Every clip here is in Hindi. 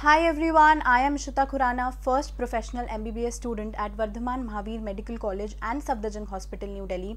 high everyone I am Shruta Khurana first professional M B B S student at Vardhaman Mahavir medical college and Safdarjung hospital New Delhi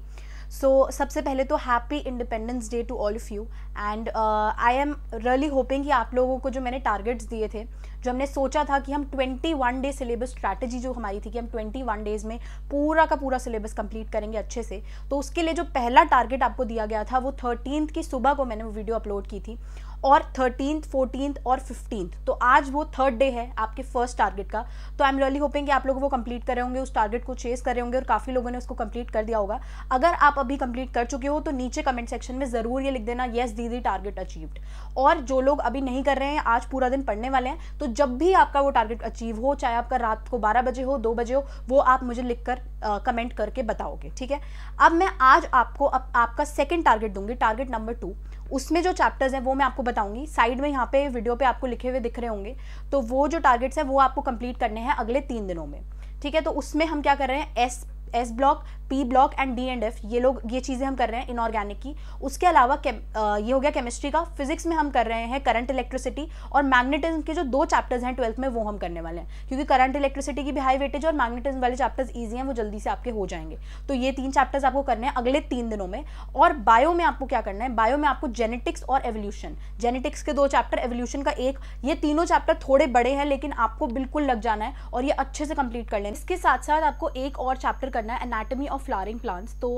so सबसे पहले तो happy independence day to all of you and I am really hoping कि आप लोगों को जो मैंने टारगेट्स दिए थे जो हमने सोचा था कि हम twenty one day syllabus strategy जो हमारी थी कि हम ट्वेंटी वन डेज़ में पूरा का पूरा सिलेबस कंप्लीट करेंगे अच्छे से तो उसके लिए जो पहला टारगेट आपको दिया गया था वो थर्टीन की सुबह को मैंने वो वीडियो अपलोड की थी और थर्टीन फोर्टीन और फिफ्टीन तो आज वो थर्ड डे है आपके फर्स्ट टारगेट का तो आई एम रियली होपिंग कि आप लोग वो कंप्लीट कर रहे होंगे उस टारगेट को चेस कर रहे होंगे और काफ़ी लोगों ने उसको कंप्लीट कर दिया होगा अगर आप अभी कंप्लीट कर चुके हो तो नीचे कमेंट सेक्शन में ज़रूर ये लिख देना येस दीदी टारगेट अचीव्ड और जो लोग अभी नहीं कर रहे हैं आज पूरा दिन पढ़ने वाले हैं तो जब भी आपका वो टारगेट अचीव हो चाहे आपका रात को बारह बजे हो दो बजे हो वो आप मुझे लिख कर कमेंट करके बताओगे ठीक है अब मैं आज आपको अब आपका सेकेंड टारगेट दूंगी टारगेट नंबर टू उसमें जो चैप्टर्स हैं वो मैं आपको बताऊंगी साइड में यहाँ पे वीडियो पे आपको लिखे हुए दिख रहे होंगे तो वो जो टारगेट्स हैं वो आपको कंप्लीट करने हैं अगले तीन दिनों में ठीक है तो उसमें हम क्या कर रहे हैं S S block P block and D and F ये लोग ये चीज़ें हम कर रहे हैं इनऑर्गेनिक की उसके अलावा आ, ये हो गया केमिस्ट्री का फिजिक्स में हम कर रहे हैं करंट इलेक्ट्रिसिटी और मैग्नेटिज्म के जो दो चैप्टर्स हैं ट्वेल्थ में वो हम करने वाले हैं क्योंकि करंट इलेक्ट्रिसिटी की भी हाई वेटेज और मैग्नेटिज्म वाले चैप्टर्स ईजी हैं वो जल्दी से आपके हो जाएंगे तो ये तीन चैप्टर्स आपको करने हैं अगले तीन दिनों में और बायो में आपको क्या करना है बायो में आपको जेनेटिक्स और एवोल्यूशन जेनेटिक्स के दो चैप्टर एवोल्यूशन का एक ये तीनों चैप्टर थोड़े बड़े हैं लेकिन आपको बिल्कुल लग जाना है और ये अच्छे से कंप्लीट कर लेना इसके साथ साथ आपको एक और चैप्टर करना है एनाटमी ऑफ फ्लॉरिंग प्लांट्स तो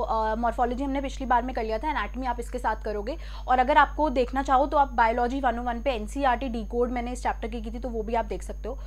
मॉर्फोलॉजी uh, हमने पिछली बार में कर लिया था एनाटमी आप इसके साथ करोगे और अगर आपको देखना चाहो तो आप बायोलॉजी वन वन पे एन सी कोड मैंने इस चैप्टर की की थी तो वो भी आप देख सकते हो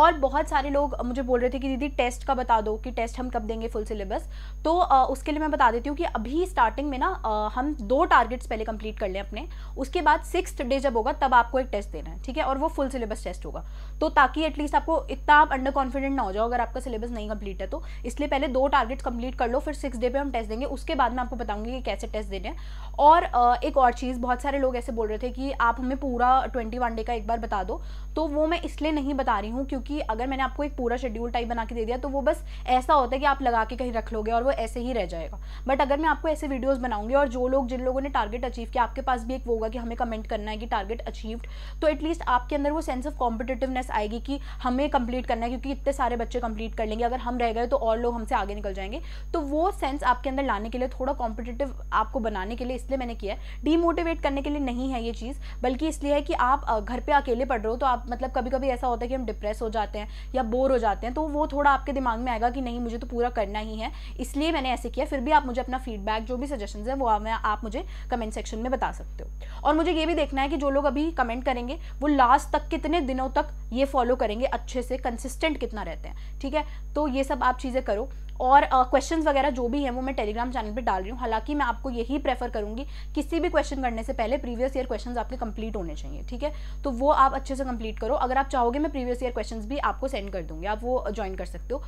और बहुत सारे लोग मुझे बोल रहे थे कि दीदी टेस्ट का बता दो कि टेस्ट हम कब देंगे फुल सिलेबस तो uh, उसके लिए मैं बता देती हूँ कि अभी स्टार्टिंग में ना uh, हम दो टारगेट्स पहले कंप्लीट कर लें अपने उसके बाद सिक्स डे जब होगा तब आपको एक टेस्ट देना है ठीक है और वो फुल सिलेबस टेस्ट होगा तो ताकि एटलीस्ट आपको इतना आप अंडर कॉन्फिडेंट ना हो जाओ अगर आपका सिलेबस नहीं कंप्लीट है तो इसलिए पहले दो टारगेट टारगेट कंप्लीट कर लो फिर सिक्स डे पे हम टेस्ट देंगे उसके बाद मैं आपको बताऊंगी कि कैसे टेस्ट देने हैं और एक और चीज़ बहुत सारे लोग ऐसे बोल रहे थे कि आप हमें पूरा ट्वेंटी वन डे का एक बार बता दो तो वो मैं इसलिए नहीं बता रही हूँ क्योंकि अगर मैंने आपको एक पूरा शेड्यूल टाइप बना के दे दिया तो वो बस ऐसा होता है कि आप लगा के कहीं रख लोगे और वो ऐसे ही रह जाएगा बट अगर मैं आपको ऐसे वीडियोज़ बनाऊंगी और जो लोग जिन लोगों ने टारगेट अचीव किया आपके पास भी एक वो होगा कि हमें कमेंट करना है कि टारगेट अचीव्ड तो एटलीस्ट आपके अंदर वो सेंस ऑफ कॉम्पिटेटिवनेस आएगी कि हमें कंप्लीट करना है क्योंकि इतने सारे बच्चे कंप्लीट कर लेंगे अगर हम रह गए तो और लोग हमसे आगे निकल जाएंगे तो वो सेंस आपके अंदर लाने के लिए थोड़ा कॉम्पिटेटिव आपको बनाने के लिए इसलिए मैंने किया है डीमोटिवेट करने के लिए नहीं है ये चीज़ बल्कि इसलिए है कि आप घर पे अकेले पढ़ रहे हो तो आप मतलब कभी कभी ऐसा होता है कि हम डिप्रेस हो जाते हैं या बोर हो जाते हैं तो वो थोड़ा आपके दिमाग में आएगा कि नहीं मुझे तो पूरा करना ही है इसलिए मैंने ऐसे किया फिर भी आप मुझे अपना फीडबैक जो भी सजेशन है वो आप मुझे कमेंट सेक्शन में बता सकते हो और मुझे ये भी देखना है कि जो लोग अभी कमेंट करेंगे वो लास्ट तक कितने दिनों तक ये फॉलो करेंगे अच्छे से कंसिस्टेंट कितना रहते हैं ठीक है तो ये सब आप चीज़ें करो और क्वेश्चन uh, वगैरह जो भी है वो मैं टेलीग्राम चैनल पर डाल रही हूँ हालांकि मैं आपको यही प्रेफर करूँगी किसी भी क्वेश्चन करने से पहले प्रीवियस ईयर क्वेश्चन आपके कंप्लीट होने चाहिए ठीक है तो वो आप अच्छे से कंप्लीट करो अगर आप चाहोगे मैं प्रीवियस ईयर क्वेश्चन भी आपको सेंड कर दूँगी आप वो ज्वाइन कर सकते हो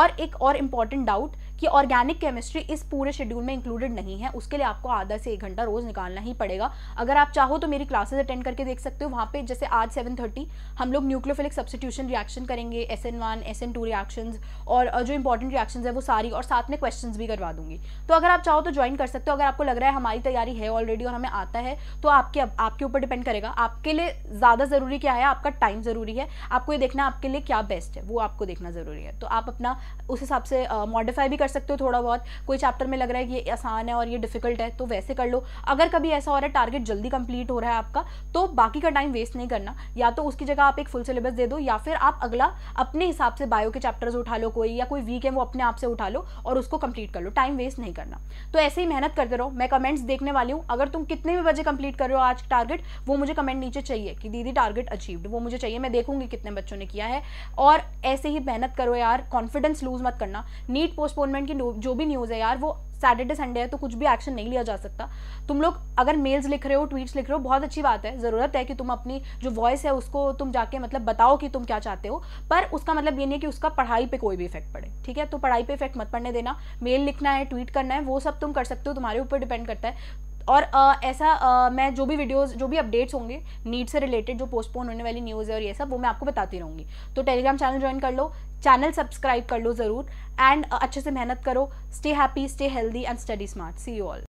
और एक और इम्पॉर्टेंट डाउट कि ऑर्गेनिक केमिस्ट्री इस पूरे शेड्यूल में इंक्लूडेड नहीं है उसके लिए आपको आधा से एक घंटा रोज़ निकालना ही पड़ेगा अगर आप चाहो तो मेरी क्लासेस अटेंड करके देख सकते हो वहाँ पे जैसे आज 7:30 हम लोग न्यूक्लियोफिलिक सब्सटीट्यूशन रिएक्शन करेंगे S N one S N two reaction और जो इंपॉर्टेंट रिएक्शन है वो सारी और साथ में क्वेश्चन भी करवा दूंगी तो अगर आप चाहो तो ज्वाइन कर सकते हो अगर आपको लग रहा है हमारी तैयारी है ऑलरेडी और हमें आता है तो आपके आपके ऊपर डिपेंड करेगा आपके लिए ज़्यादा ज़रूरी क्या है आपका टाइम ज़रूरी है आपको ये देखना आपके लिए क्या बेस्ट है वो आपको देखना ज़रूरी है तो आप अपना उस हिसाब से मॉडिफाई भी कर सकते हो थोड़ा बहुत कोई चैप्टर में लग रहा है ये आसान है और ये डिफिकल्ट है तो वैसे कर लो अगर कभी ऐसा हो रहा है टारगेट जल्दी कंप्लीट हो रहा है आपका तो बाकी का टाइम वेस्ट नहीं करना या तो उसकी जगह आप एक फुल सिलेबस दे दो या फिर आप अगला अपने हिसाब से बायो के चैप्टर्स उठा लो कोई या कोई वीक है वो अपने आप से उठा लो और उसको कंप्लीट कर लो टाइम वेस्ट नहीं करना तो ऐसे ही मेहनत करते रहो मैं कमेंट्स देखने वाली हूँ अगर तुम कितने भी बजे कंप्लीट कर रहे हो आज टारगेट वो मुझे कमेंट नीचे चाहिए कि दीदी टारगेट अचीव्ड वो मुझे चाहिए मैं देखूंगी कितने बच्चों ने किया है और ऐसे ही मेहनत करो यार कॉन्फिडेंस लूज मत करना नीट पोस्टपोनमेंट की जो भी न्यूज़ है यार वो सैटरडे संडे है तो कुछ भी एक्शन नहीं लिया जा सकता तुम लोग अगर मेल्स लिख रहे हो ट्वीट्स लिख रहे हो बहुत अच्छी बात है ज़रूरत है कि तुम अपनी जो वॉइस है उसको तुम जाके मतलब बताओ कि तुम क्या चाहते हो पर उसका मतलब ये नहीं है कि उसका पढ़ाई पर कोई भी इफेक्ट पड़े ठीक है तो पढ़ाई पर इफेक्ट मत पड़ने देना मेल लिखना है ट्वीट करना है वो सब तुम कर सकते हो तुम्हारे ऊपर डिपेंड करता है और आ, ऐसा आ, मैं जो भी वीडियोस जो भी अपडेट्स होंगे नीट से रिलेटेड जो पोस्टपोन होने वाली न्यूज़ है और ये सब वो मैं आपको बताती रहूँगी तो टेलीग्राम चैनल ज्वाइन कर लो चैनल सब्सक्राइब कर लो ज़रूर एंड अच्छे से मेहनत करो stay happy stay healthy and study smart see you all